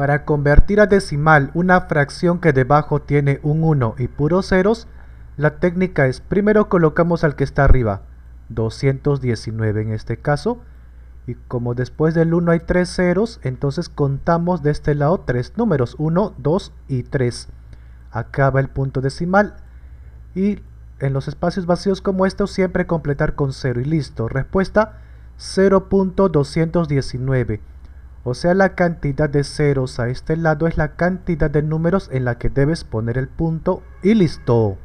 Para convertir a decimal una fracción que debajo tiene un 1 y puros ceros, la técnica es primero colocamos al que está arriba, 219 en este caso, y como después del 1 hay 3 ceros, entonces contamos de este lado 3 números, 1, 2 y 3. Acaba el punto decimal y en los espacios vacíos como estos siempre completar con 0 y listo. Respuesta 0.219. O sea, la cantidad de ceros a este lado es la cantidad de números en la que debes poner el punto y listo.